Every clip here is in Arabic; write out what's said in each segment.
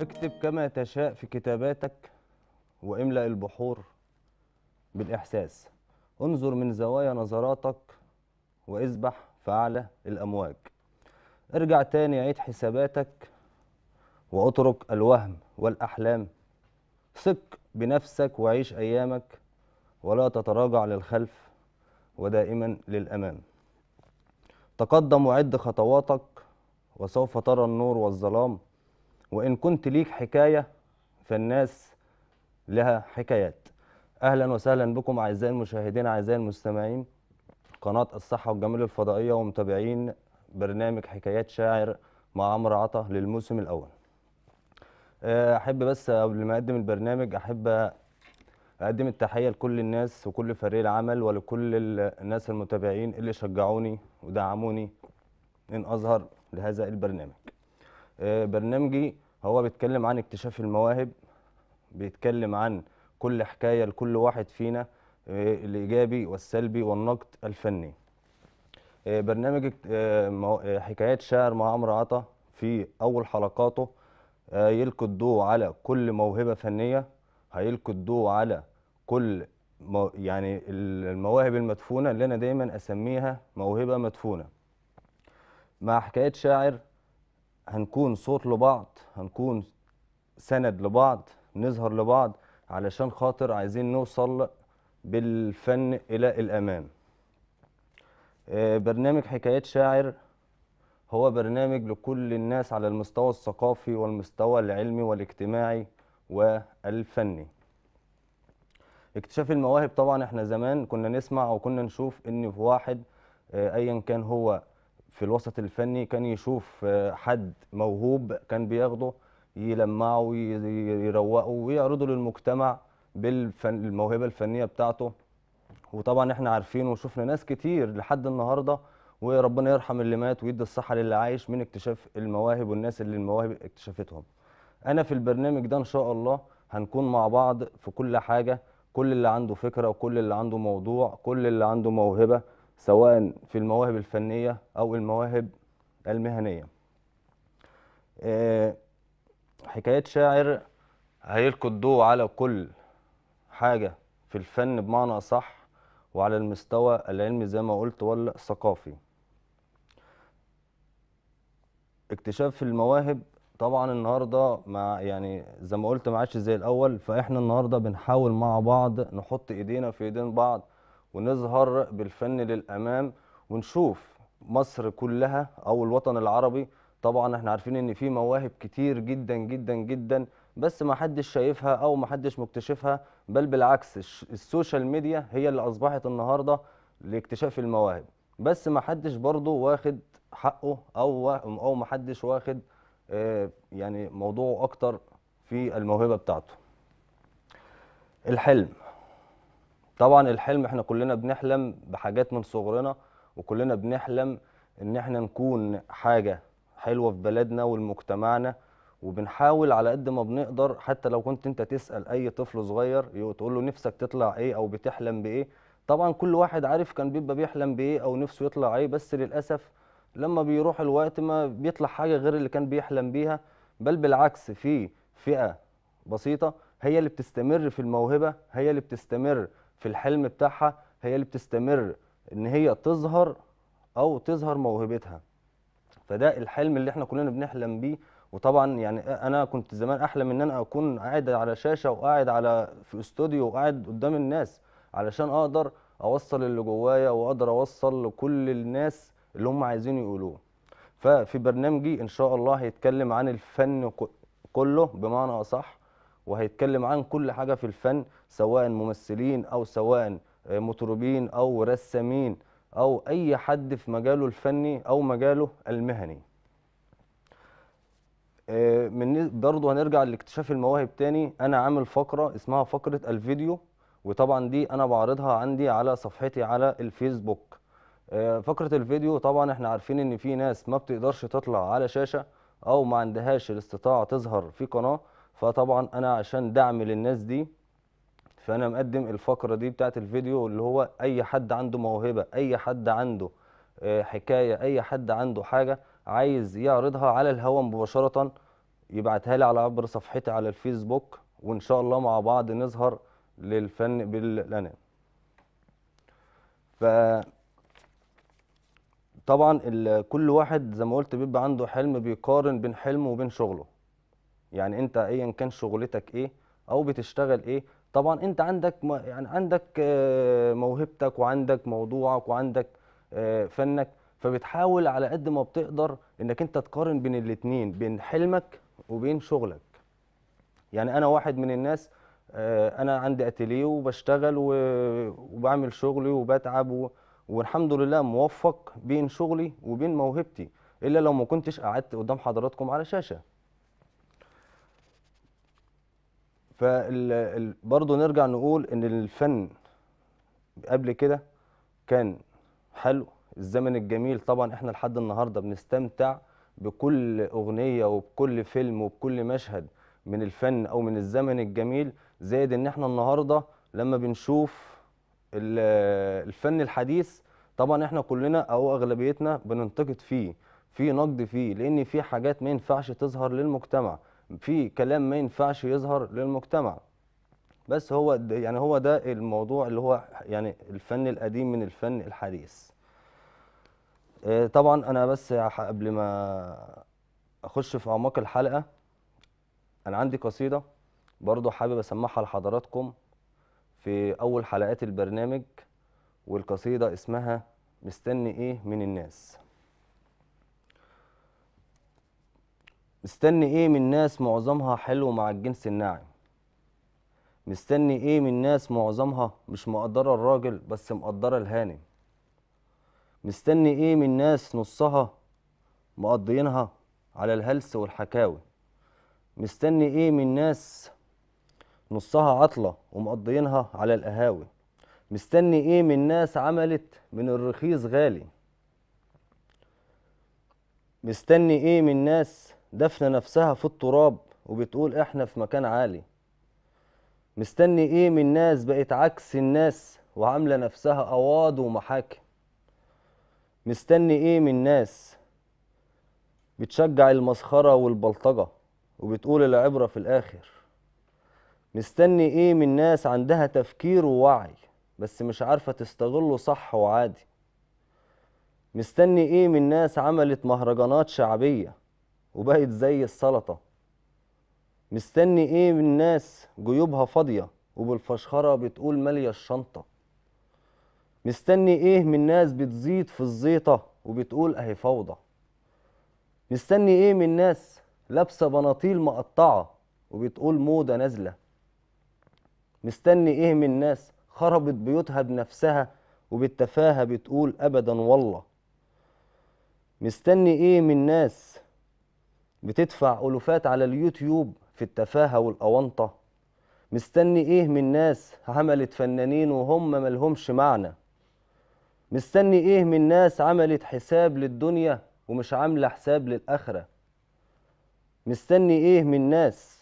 اكتب كما تشاء في كتاباتك واملأ البحور بالإحساس انظر من زوايا نظراتك واذبح فعلى الأمواج ارجع تاني عيد حساباتك واترك الوهم والأحلام ثق بنفسك وعيش أيامك ولا تتراجع للخلف ودائما للأمام تقدم وعد خطواتك وسوف ترى النور والظلام وإن كنت ليك حكاية فالناس لها حكايات أهلا وسهلا بكم أعزائي المشاهدين أعزائي المستمعين قناة الصحة والجمال الفضائية ومتابعين برنامج حكايات شاعر مع عمرو عطا للموسم الأول آه، أحب بس قبل ما أقدم البرنامج أحب أقدم التحية لكل الناس وكل فريق العمل ولكل الناس المتابعين اللي شجعوني ودعموني إن أظهر لهذا البرنامج آه، برنامجي هو بيتكلم عن اكتشاف المواهب بيتكلم عن كل حكايه لكل واحد فينا آه، الايجابي والسلبي والنقد الفني آه، برنامج حكايات شاعر مع عمرو عطا في اول حلقاته يلقي الضوء على كل موهبه فنيه هيلقي الضوء على كل يعني المواهب المدفونه اللي انا دايما اسميها موهبه مدفونه مع حكايات شاعر هنكون صوت لبعض هنكون سند لبعض نظهر لبعض علشان خاطر عايزين نوصل بالفن إلى الأمام آه، برنامج حكايات شاعر هو برنامج لكل الناس على المستوى الثقافي والمستوى العلمي والاجتماعي والفني اكتشاف المواهب طبعا احنا زمان كنا نسمع او كنا نشوف ان في واحد آه، ايا كان هو في الوسط الفني كان يشوف آه، حد موهوب كان بياخده يلمعه ويروقه ويعرضه للمجتمع بالموهبه الفنيه بتاعته وطبعا احنا عارفين وشفنا ناس كتير لحد النهارده وربنا يرحم اللي مات ويدي الصحه للي عايش من اكتشاف المواهب والناس اللي المواهب اكتشفتهم. انا في البرنامج ده ان شاء الله هنكون مع بعض في كل حاجه، كل اللي عنده فكره وكل اللي عنده موضوع، كل اللي عنده موهبه، سواء في المواهب الفنية أو المواهب المهنية آه، حكاية شاعر هيلقي الضوء على كل حاجة في الفن بمعنى أصح وعلى المستوى العلمي زي ما قلت ولا ثقافي اكتشاف المواهب طبعا النهارده مع يعني زي ما قلت ما عادش زي الاول فاحنا النهارده بنحاول مع بعض نحط ايدينا في ايدين بعض ونظهر بالفن للامام ونشوف مصر كلها او الوطن العربي طبعا احنا عارفين ان في مواهب كتير جدا جدا جدا بس ما حدش شايفها او ما حدش مكتشفها بل بالعكس السوشيال ميديا هي اللي اصبحت النهارده لاكتشاف المواهب بس ما حدش برضه واخد حقه او او ما حدش واخد آه، يعني موضوعه اكتر في الموهبه بتاعته الحلم طبعا الحلم احنا كلنا بنحلم بحاجات من صغرنا وكلنا بنحلم ان احنا نكون حاجه حلوه في بلدنا ولمجتمعنا وبنحاول على قد ما بنقدر حتى لو كنت انت تسال اي طفل صغير تقول له نفسك تطلع ايه او بتحلم بايه طبعا كل واحد عارف كان بيبقى بيحلم بايه او نفسه يطلع ايه بس للاسف لما بيروح الوقت ما بيطلع حاجه غير اللي كان بيحلم بيها بل بالعكس في فئه بسيطه هي اللي بتستمر في الموهبه هي اللي بتستمر في الحلم بتاعها هي اللي بتستمر ان هي تظهر او تظهر موهبتها فده الحلم اللي احنا كلنا بنحلم بيه وطبعا يعني انا كنت زمان احلم ان انا اكون قاعد على شاشه وقاعد على في استوديو وقاعد قدام الناس علشان اقدر اوصل اللي جوايا واقدر اوصل لكل الناس اللي هم عايزين يقولوه ففي برنامجي ان شاء الله هيتكلم عن الفن كله بمعنى اصح وهيتكلم عن كل حاجه في الفن سواء ممثلين أو سواء آه، مطربين أو رسامين أو أي حد في مجاله الفني أو مجاله المهني آه، من برضه هنرجع لاكتشاف المواهب تاني أنا عامل فقرة اسمها فقرة الفيديو وطبعا دي أنا بعرضها عندي على صفحتي على الفيسبوك آه، فقرة الفيديو طبعا احنا عارفين ان في ناس ما بتقدرش تطلع على شاشة او ما عندهاش الاستطاعة تظهر في قناة فطبعا انا عشان دعم للناس دي فانا مقدم الفقره دي بتاعت الفيديو اللي هو اي حد عنده موهبه اي حد عنده آه، حكايه اي حد عنده حاجه عايز يعرضها على الهوا مباشره يبعتها لي على عبر صفحتي على الفيسبوك وان شاء الله مع بعض نظهر للفن بالانا ف طبعا كل واحد زي ما قلت بيبقى عنده حلم بيقارن بين حلمه وبين شغله يعني انت ايا كان شغلتك ايه او بتشتغل ايه طبعا انت عندك يعني عندك آه، موهبتك وعندك موضوعك وعندك آه، فنك فبتحاول على قد ما بتقدر انك انت تقارن بين الاثنين بين حلمك وبين شغلك يعني انا واحد من الناس آه، انا عندي اتيليه وبشتغل وبعمل شغلي وبتعب والحمد لله موفق بين شغلي وبين موهبتي الا لو ما كنتش قعدت قدام حضراتكم على شاشه فبرضه نرجع نقول ان الفن قبل كده كان حلو الزمن الجميل طبعا احنا لحد النهارده بنستمتع بكل اغنيه وبكل فيلم وبكل مشهد من الفن او من الزمن الجميل زائد ان احنا النهارده لما بنشوف الفن الحديث طبعا احنا كلنا او اغلبيتنا بننتقد فيه في نقد فيه لان في حاجات ما ينفعش تظهر للمجتمع في كلام ما ينفعش يظهر للمجتمع بس هو يعني هو ده الموضوع اللي هو يعني الفن القديم من الفن الحديث آه، طبعا انا بس قبل ما اخش في اعماق الحلقه انا عندي قصيده برضو حابب اسمعها لحضراتكم في اول حلقات البرنامج والقصيده اسمها مستني ايه من الناس مستني ايه من ناس معظمها حلو مع الجنس الناعم مستني ايه من ناس معظمها مش مقدره الراجل بس مقدره الهانم مستني ايه من ناس نصها مقضينها على الهلس والحكاوي مستني ايه من ناس نصها عطله ومقضينها على القهاوي مستني ايه من ناس عملت من الرخيص غالي مستني ايه من ناس دفن نفسها في التراب وبتقول احنا في مكان عالي مستني ايه من ناس بقت عكس الناس وعامله نفسها قواض ومحاكم مستني ايه من ناس بتشجع المسخره والبلطجه وبتقول العبره في الاخر مستني ايه من ناس عندها تفكير ووعي بس مش عارفه تستغله صح وعادي مستني ايه من ناس عملت مهرجانات شعبيه وبقت زي السلطه مستني ايه من الناس جيوبها فاضيه وبالفشخره بتقول ماليه الشنطه مستني ايه من ناس بتزيد في الزيطه وبتقول اهي فوضى مستني ايه من ناس لابسه بناطيل مقطعه وبتقول موضه نازله مستني ايه من ناس خربت بيوتها بنفسها وبالتفاهه بتقول ابدا والله مستني ايه من ناس بتدفع ألوفات على اليوتيوب في التفاهة والأونطة مستني إيه من ناس عملت فنانين وهم ملهمش معنى مستني إيه من ناس عملت حساب للدنيا ومش عاملة حساب للآخرة مستني إيه من ناس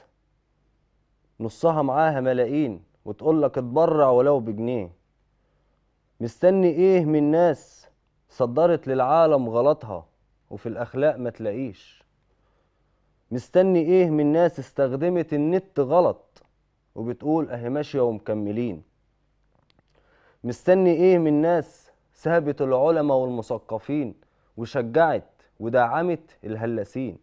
نصها معاها ملايين وتقول لك اتبرع ولو بجنيه مستني إيه من ناس صدرت للعالم غلطها وفي الأخلاق ما تلاقيش مستني ايه من ناس استخدمت النت غلط وبتقول اهي ماشيه ومكملين مستني ايه من ناس سابت العلماء والمثقفين وشجعت ودعمت الهلاسين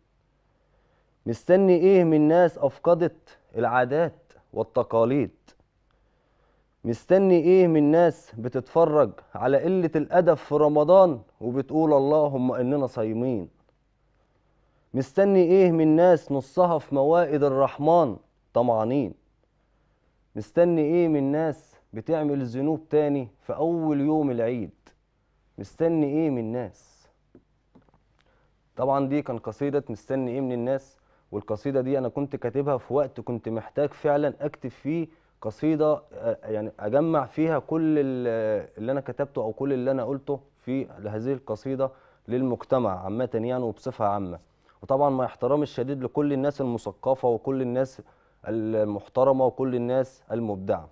مستني ايه من ناس افقدت العادات والتقاليد مستني ايه من ناس بتتفرج على قله الادب في رمضان وبتقول اللهم اننا صايمين مستني ايه من ناس نصها في موائد الرحمن طمعانين مستني ايه من ناس بتعمل ذنوب تاني في اول يوم العيد مستني ايه من الناس طبعا دي كان قصيدة مستني ايه من الناس والقصيدة دي انا كنت كاتبها في وقت كنت محتاج فعلا اكتب فيه قصيدة آه، يعني اجمع فيها كل اللي انا كتبته او كل اللي انا قلته في هذه القصيدة للمجتمع عامة يعني وبصفة عامة وطبعا مع احترامي الشديد لكل الناس المثقفه وكل الناس المحترمه وكل الناس المبدعه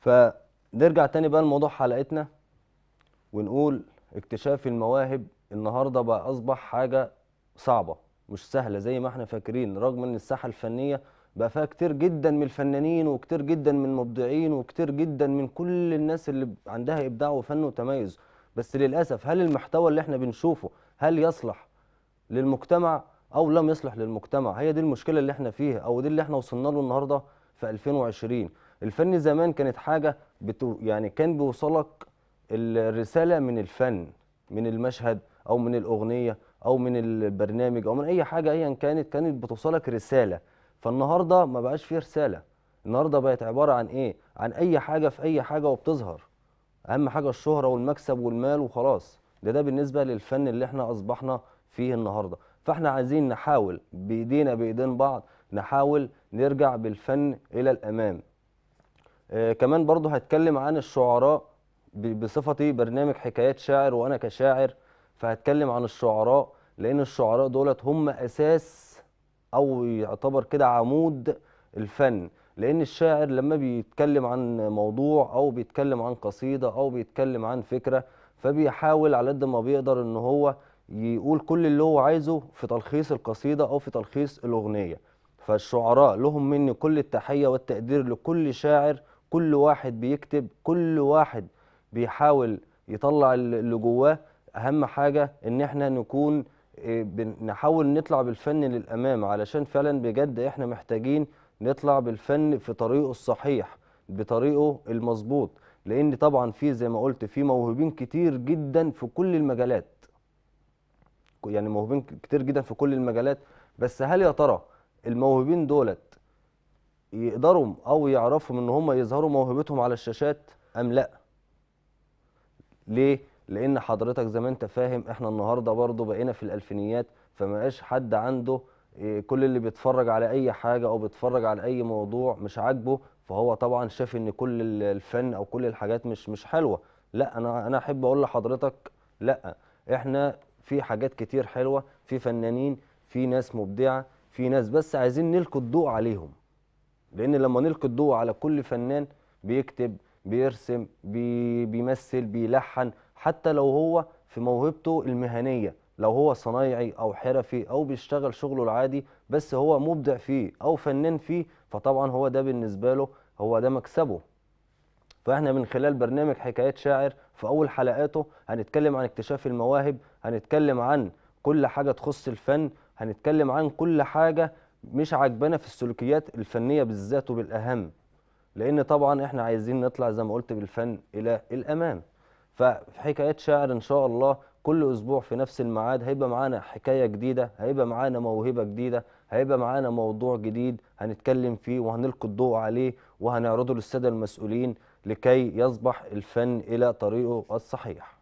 فنرجع تاني بقى لموضوع حلقتنا ونقول اكتشاف المواهب النهارده بقى اصبح حاجه صعبه مش سهله زي ما احنا فاكرين رغم ان الساحه الفنيه بقى فيها كتير جدا من الفنانين وكتير جدا من المبدعين وكتير جدا من كل الناس اللي عندها ابداع وفن وتميز بس للاسف هل المحتوى اللي احنا بنشوفه هل يصلح للمجتمع او لم يصلح للمجتمع هي دي المشكله اللي احنا فيها او دي اللي احنا وصلنا له النهارده في 2020 الفن زمان كانت حاجه بتو يعني كان بيوصلك الرساله من الفن من المشهد او من الاغنيه او من البرنامج او من اي حاجه ايا كانت كانت بتوصلك رساله فالنهارده ما بقاش فيه رساله النهارده بقت عباره عن ايه عن اي حاجه في اي حاجه وبتظهر اهم حاجه الشهره والمكسب والمال وخلاص ده ده بالنسبه للفن اللي احنا اصبحنا فيه النهارده فاحنا عايزين نحاول بايدينا بايدين بعض نحاول نرجع بالفن الى الامام آه كمان برضو هتكلم عن الشعراء بصفتي برنامج حكايات شاعر وانا كشاعر فهتكلم عن الشعراء لان الشعراء دولت هم اساس او يعتبر كده عمود الفن لان الشاعر لما بيتكلم عن موضوع او بيتكلم عن قصيده او بيتكلم عن فكره فبيحاول على قد ما بيقدر ان هو يقول كل اللي هو عايزه في تلخيص القصيدة أو في تلخيص الأغنية فالشعراء لهم مني كل التحية والتقدير لكل شاعر كل واحد بيكتب كل واحد بيحاول يطلع اللي جواه أهم حاجة إن إحنا نكون آه، نحاول نطلع بالفن للأمام علشان فعلا بجد إحنا محتاجين نطلع بالفن في طريقه الصحيح بطريقه المظبوط لأن طبعا في زي ما قلت في موهوبين كتير جدا في كل المجالات يعني موهوبين كتير جدا في كل المجالات بس هل يا ترى الموهوبين دولت يقدروا او يعرفوا ان هم يظهروا موهبتهم على الشاشات ام لا ليه لان حضرتك زي ما انت فاهم احنا النهارده برضو بقينا في الالفينيات فما بقاش حد عنده آه، كل اللي بيتفرج على اي حاجه او بيتفرج على اي موضوع مش عاجبه فهو طبعا شاف ان كل الفن او كل الحاجات مش مش حلوه لا انا انا احب اقول لحضرتك لا احنا في حاجات كتير حلوه في فنانين في ناس مبدعه في ناس بس عايزين نلقي الضوء عليهم لان لما نلقي الضوء على كل فنان بيكتب بيرسم بي بيمثل بيلحن حتى لو هو في موهبته المهنيه لو هو صنايعي او حرفي او بيشتغل شغله العادي بس هو مبدع فيه او فنان فيه فطبعا هو ده بالنسبه له هو ده مكسبه فاحنا من خلال برنامج حكايات شاعر في اول حلقاته هنتكلم عن اكتشاف المواهب هنتكلم عن كل حاجه تخص الفن هنتكلم عن كل حاجه مش عاجبانا في السلوكيات الفنيه بالذات وبالاهم لان طبعا احنا عايزين نطلع زي ما قلت بالفن الى الامام فحكايات شعر ان شاء الله كل اسبوع في نفس الميعاد هيبقى معانا حكايه جديده هيبقى معانا موهبه جديده هيبقى معانا موضوع جديد هنتكلم فيه وهنلقي الضوء عليه وهنعرضه للساده المسؤولين لكي يصبح الفن إلى طريقه الصحيح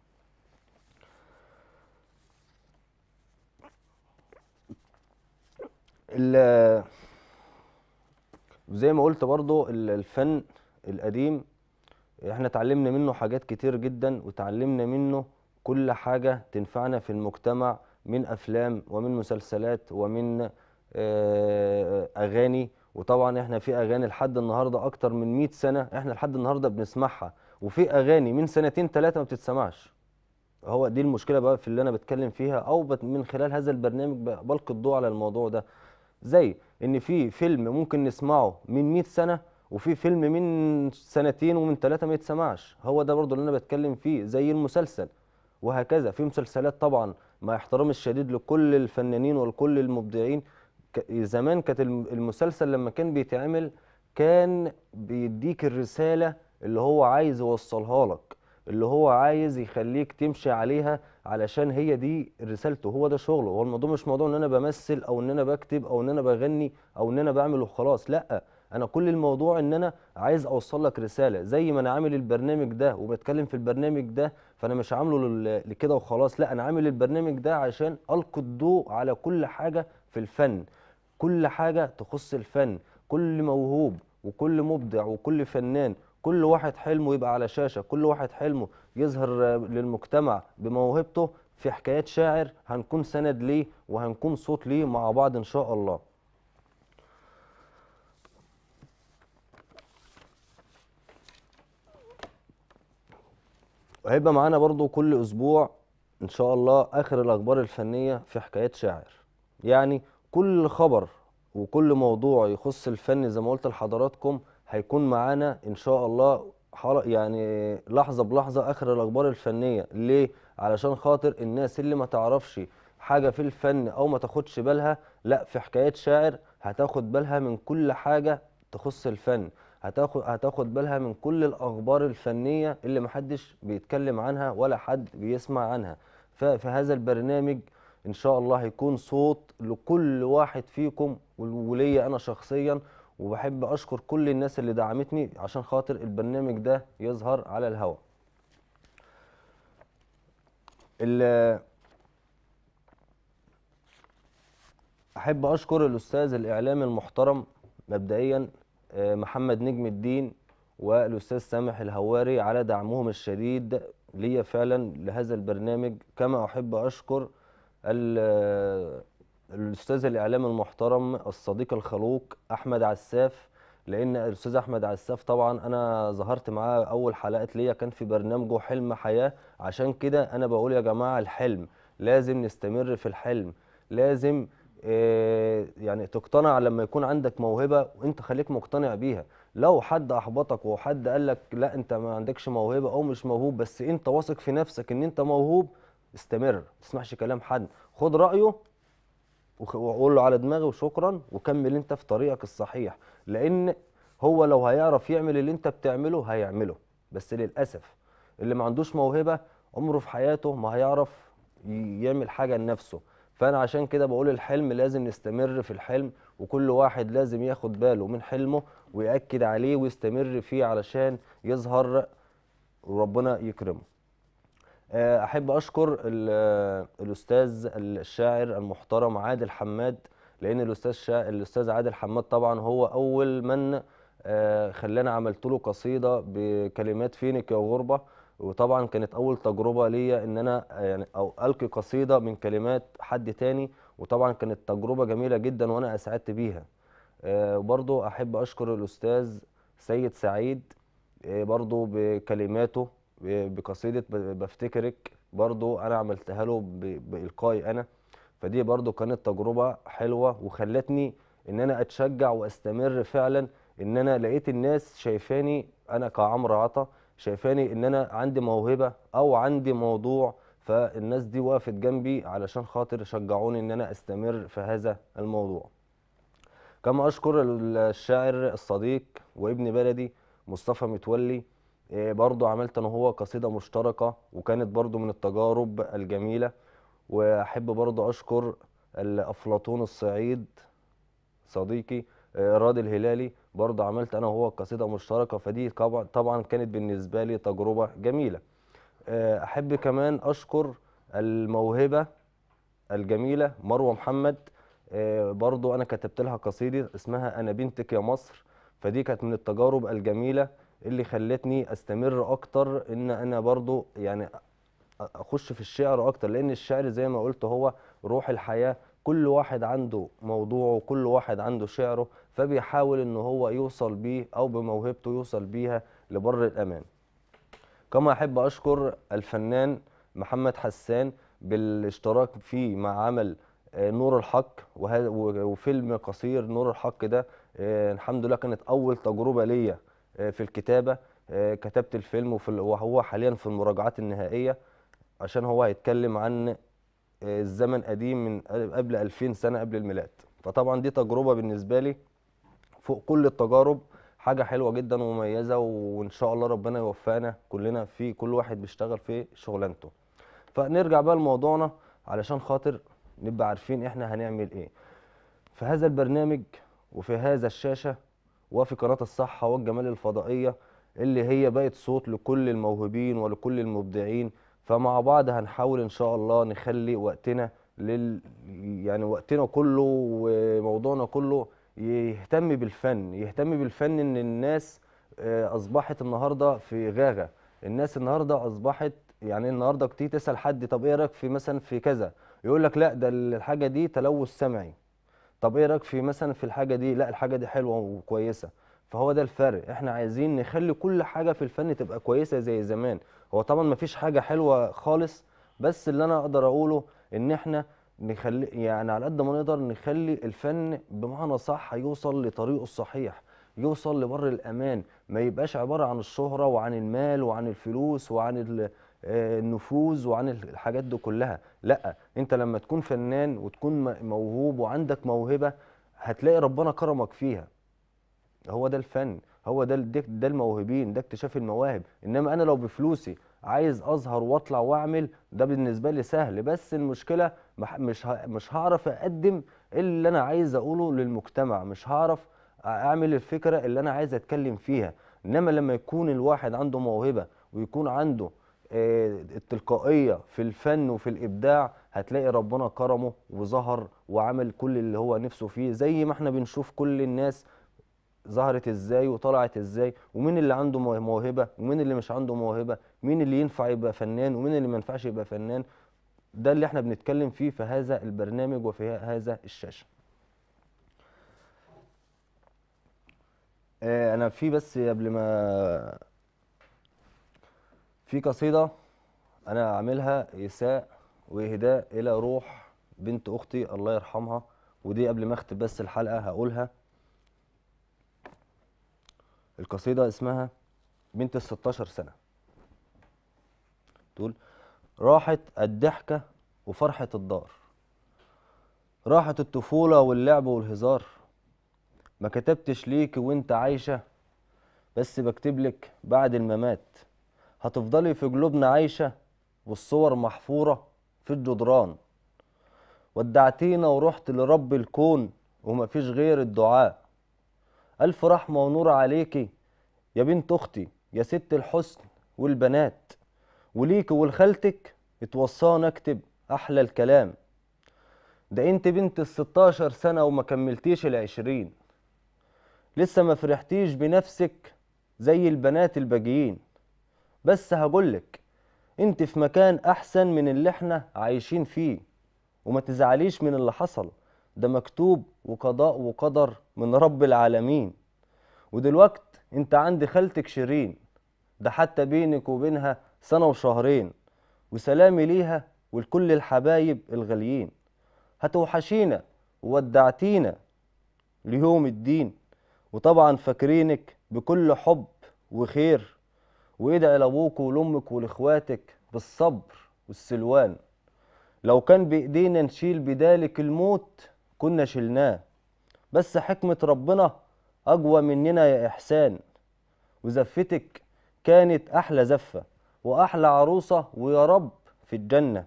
زي ما قلت برضو الفن القديم احنا اتعلمنا منه حاجات كتير جدا وتعلمنا منه كل حاجة تنفعنا في المجتمع من أفلام ومن مسلسلات ومن آه، أغاني وطبعا احنا في اغاني لحد النهارده اكتر من 100 سنه احنا لحد النهارده بنسمعها وفي اغاني من سنتين ثلاثه ما بتتسمعش هو دي المشكله بقى في اللي انا بتكلم فيها او من خلال هذا البرنامج بلقي الضوء على الموضوع ده زي ان في فيلم ممكن نسمعه من 100 سنه وفي فيلم من سنتين ومن ثلاثه ما يتسمعش هو ده برضو اللي انا بتكلم فيه زي المسلسل وهكذا في مسلسلات طبعا مع احترام الشديد لكل الفنانين ولكل المبدعين زمان كانت المسلسل لما كان بيتعمل كان بيديك الرسالة اللي هو عايز يوصلها لك اللي هو عايز يخليك تمشي عليها علشان هي دي رسالته هو ده شغله هو الموضوع مش موضوع ان انا بمثل او ان انا بكتب او ان انا بغني او ان انا بعمل وخلاص لا انا كل الموضوع ان انا عايز اوصل لك رساله زي ما انا عامل البرنامج ده وبتكلم في البرنامج ده فانا مش عامله لكده وخلاص لا انا عامل البرنامج ده عشان القي الضوء على كل حاجه في الفن كل حاجة تخص الفن كل موهوب وكل مبدع وكل فنان كل واحد حلمه يبقى على شاشة كل واحد حلمه يظهر للمجتمع بموهبته في حكايات شاعر هنكون سند ليه وهنكون صوت ليه مع بعض إن شاء الله وهيبقى معانا برضو كل أسبوع إن شاء الله آخر الأخبار الفنية في حكايات شاعر يعني كل خبر وكل موضوع يخص الفن زي ما قلت لحضراتكم هيكون معانا ان شاء الله يعني لحظه بلحظه اخر الاخبار الفنيه ليه علشان خاطر الناس اللي ما تعرفش حاجه في الفن او ما تاخدش بالها لا في حكايات شاعر هتاخد بالها من كل حاجه تخص الفن هتاخد هتاخد بالها من كل الاخبار الفنيه اللي محدش بيتكلم عنها ولا حد بيسمع عنها ففي هذا البرنامج ان شاء الله هيكون صوت لكل واحد فيكم وليا انا شخصيا وبحب اشكر كل الناس اللي دعمتني عشان خاطر البرنامج ده يظهر على الهواء احب اشكر الاستاذ الاعلامي المحترم مبدئيا آه، محمد نجم الدين والاستاذ سامح الهواري على دعمهم الشديد ليا فعلا لهذا البرنامج كما احب اشكر الاستاذ الاعلام المحترم الصديق الخلوق احمد عساف لان الاستاذ احمد عساف طبعا انا ظهرت معاه اول حلقات ليا كان في برنامجه حلم حياه عشان كده انا بقول يا جماعه الحلم لازم نستمر في الحلم لازم آه، يعني تقتنع لما يكون عندك موهبه وانت خليك مقتنع بيها لو حد احبطك وحد قال لك لا انت ما عندكش موهبه او مش موهوب بس انت واثق في نفسك ان انت موهوب استمر ما تسمعش كلام حد خد رايه وقول له على دماغي وشكرا وكمل انت في طريقك الصحيح لان هو لو هيعرف يعمل اللي انت بتعمله هيعمله بس للاسف اللي ما عندوش موهبه عمره في حياته ما هيعرف يعمل حاجه لنفسه فانا عشان كده بقول الحلم لازم نستمر في الحلم وكل واحد لازم ياخد باله من حلمه ويأكد عليه ويستمر فيه علشان يظهر وربنا يكرمه آه، احب اشكر الاستاذ الشاعر المحترم عادل حماد لان الاستاذ شا... الاستاذ عادل حماد طبعا هو اول من آه، خلاني عملت له قصيده بكلمات فينك يا غربه وطبعا كانت اول تجربه ليا ان انا آه، يعني او القي قصيده من كلمات حد تاني وطبعا كانت تجربه جميله جدا وانا اسعدت بيها وبرده احب اشكر الاستاذ سيد سعيد برضه بكلماته بقصيده بفتكرك برضو انا عملتها له بالقائي انا فدي برضو كانت تجربه حلوه وخلتني ان انا اتشجع واستمر فعلا ان انا لقيت الناس شايفاني انا كعمرو عطا شايفاني ان انا عندي موهبه او عندي موضوع فالناس دي وقفت جنبي علشان خاطر شجعوني ان انا استمر في هذا الموضوع كما اشكر الشاعر الصديق وابن بلدي مصطفى متولي آه، برضو عملت انا وهو قصيده مشتركه وكانت برضو من التجارب الجميله واحب برضو اشكر الافلاطون الصعيد صديقي آه، راد الهلالي برضو عملت انا وهو قصيده مشتركه فدي طبعا كانت بالنسبه لي تجربه جميله آه، احب كمان اشكر الموهبه الجميله مروه محمد برضو انا كتبت لها قصيده اسمها انا بنتك يا مصر فدي كانت من التجارب الجميله اللي خلتني استمر اكتر ان انا برضو يعني اخش في الشعر اكتر لان الشعر زي ما قلت هو روح الحياه كل واحد عنده موضوعه كل واحد عنده شعره فبيحاول ان هو يوصل بيه او بموهبته يوصل بيها لبر الامان كما احب اشكر الفنان محمد حسان بالاشتراك فيه مع عمل آه، نور الحق وفيلم قصير نور الحق ده آه، الحمد لله كانت اول تجربه ليا آه، في الكتابه آه، كتبت الفيلم وهو حاليا في المراجعات النهائيه عشان هو هيتكلم عن آه، الزمن قديم من قبل 2000 سنه قبل الميلاد فطبعا دي تجربه بالنسبه لي فوق كل التجارب حاجه حلوه جدا ومميزه وان شاء الله ربنا يوفقنا كلنا في كل واحد بيشتغل في شغلانته فنرجع بقى لموضوعنا علشان خاطر نبقى عارفين احنا هنعمل ايه في هذا البرنامج وفي هذا الشاشه وفي قناة الصحة والجمال الفضائية اللي هي بقت صوت لكل الموهوبين ولكل المبدعين فمع بعض هنحاول إن شاء الله نخلي وقتنا لل يعني وقتنا كله وموضوعنا كله يهتم بالفن يهتم بالفن إن الناس آه، أصبحت النهاردة في غاغة الناس النهاردة أصبحت يعني النهاردة كتير تسأل حد طب إيه رأيك في مثلا في كذا يقول لك لا ده الحاجة دي تلوث سمعي طب ايه رايك في مثلا في الحاجه دي لا الحاجه دي حلوه وكويسه فهو ده الفرق احنا عايزين نخلي كل حاجه في الفن تبقى كويسه زي زمان هو طبعا ما فيش حاجه حلوه خالص بس اللي انا اقدر اقوله ان احنا نخلي يعني على قد ما نقدر نخلي الفن بمعنى صح يوصل لطريقه الصحيح يوصل لبر الامان ما يبقاش عباره عن الشهره وعن المال وعن الفلوس وعن آه، النفوذ وعن الحاجات دي كلها لا انت لما تكون فنان وتكون موهوب وعندك موهبه هتلاقي ربنا كرمك فيها هو ده الفن هو ده ده الموهوبين ده اكتشاف المواهب انما انا لو بفلوسي عايز اظهر واطلع واعمل ده بالنسبه لي سهل بس المشكله مش مش هعرف اقدم اللي انا عايز اقوله للمجتمع مش هعرف اعمل الفكره اللي انا عايز اتكلم فيها انما لما يكون الواحد عنده موهبه ويكون عنده آه، التلقائيه في الفن وفي الابداع هتلاقي ربنا كرمه وظهر وعمل كل اللي هو نفسه فيه زي ما احنا بنشوف كل الناس ظهرت ازاي وطلعت ازاي ومين اللي عنده موهبه ومين اللي مش عنده موهبه مين اللي ينفع يبقى فنان ومين اللي ما ينفعش يبقى فنان ده اللي احنا بنتكلم فيه في هذا البرنامج وفي هذا الشاشه آه، انا في بس قبل ما في قصيده انا عاملها اساء واهداء الى روح بنت اختي الله يرحمها ودي قبل ما اختم بس الحلقه هقولها القصيده اسمها بنت ال 16 سنه تقول راحت الضحكه وفرحه الدار راحت الطفوله واللعب والهزار ما كتبتش ليك وانت عايشه بس بكتب لك بعد الممات هتفضلي في قلوبنا عايشة والصور محفورة في الجدران ودعتينا ورحت لرب الكون ومفيش غير الدعاء ألف رحمة ونور عليكي يا بنت أختي يا ست الحسن والبنات وليك ولخالتك اتوصانا اكتب أحلى الكلام ده انت بنت الستاشر سنة وما كملتيش العشرين لسه ما فرحتيش بنفسك زي البنات الباقيين بس هقولك انت في مكان احسن من اللي احنا عايشين فيه وما تزعليش من اللي حصل ده مكتوب وقضاء وقدر من رب العالمين ودلوقت انت عند خالتك شيرين ده حتى بينك وبينها سنة وشهرين وسلامي ليها ولكل الحبايب الغاليين هتوحشينا وودعتينا ليوم الدين وطبعا فاكرينك بكل حب وخير وادعي لابوك ولامك ولاخواتك بالصبر والسلوان لو كان بايدينا نشيل بذلك الموت كنا شلناه بس حكمة ربنا أقوى مننا يا إحسان وزفتك كانت أحلى زفة وأحلى عروسة ويا رب في الجنة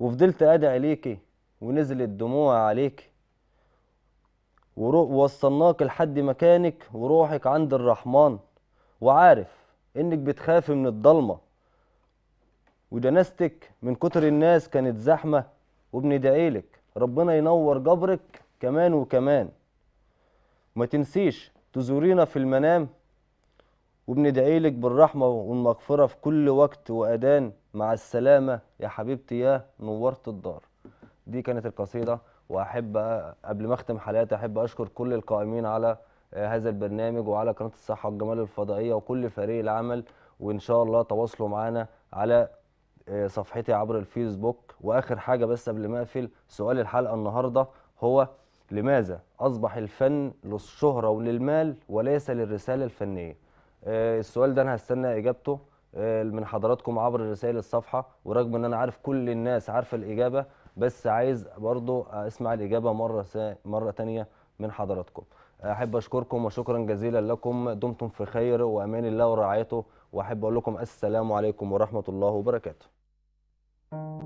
وفضلت أدعي ليكي ونزلت دموع عليكي ووصلناك لحد مكانك وروحك عند الرحمن وعارف انك بتخافي من الضلمه وجنازتك من كتر الناس كانت زحمه وبندعي لك ربنا ينور جبرك كمان وكمان وما تنسيش تزورينا في المنام وبندعي لك بالرحمه والمغفره في كل وقت وادان مع السلامه يا حبيبتي يا نورت الدار دي كانت القصيده واحب قبل ما اختم حلقتي احب اشكر كل القائمين على آه، هذا البرنامج وعلى قناه الصحه والجمال الفضائيه وكل فريق العمل وان شاء الله تواصلوا معانا على آه، صفحتي عبر الفيسبوك واخر حاجه بس قبل ما اقفل سؤال الحلقه النهارده هو لماذا اصبح الفن للشهره وللمال وليس للرساله الفنيه آه، السؤال ده انا هستنى اجابته من حضراتكم عبر رسائل الصفحه ورغم ان انا عارف كل الناس عارفه الاجابه بس عايز برضو اسمع الاجابه مره مره ثانيه من حضراتكم احب اشكركم وشكرا جزيلا لكم دمتم في خير وامان الله ورعايته واحب اقول لكم السلام عليكم ورحمه الله وبركاته